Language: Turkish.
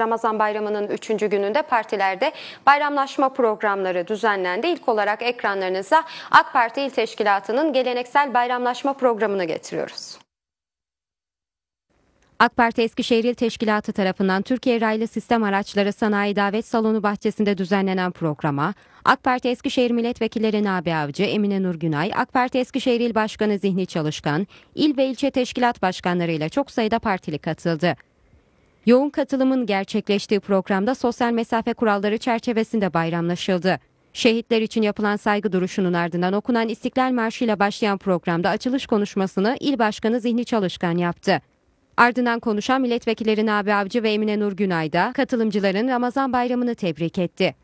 Ramazan bayramının 3. gününde partilerde bayramlaşma programları düzenlendi. İlk olarak ekranlarınıza AK Parti İl Teşkilatı'nın geleneksel bayramlaşma programını getiriyoruz. AK Parti Eskişehir İl Teşkilatı tarafından Türkiye Raylı Sistem Araçları Sanayi Davet Salonu bahçesinde düzenlenen programa AK Parti Eskişehir Milletvekilleri Nabi Avcı, Emine Nur Günay, AK Parti Eskişehir İl Başkanı Zihni Çalışkan, il ve ilçe teşkilat başkanlarıyla çok sayıda partili katıldı. Yoğun katılımın gerçekleştiği programda sosyal mesafe kuralları çerçevesinde bayramlaşıldı. Şehitler için yapılan saygı duruşunun ardından okunan İstiklal Marşı ile başlayan programda açılış konuşmasını İl Başkanı Zihni Çalışkan yaptı. Ardından konuşan milletvekilleri Nabi Avcı ve Emine Nur Günay da katılımcıların Ramazan bayramını tebrik etti.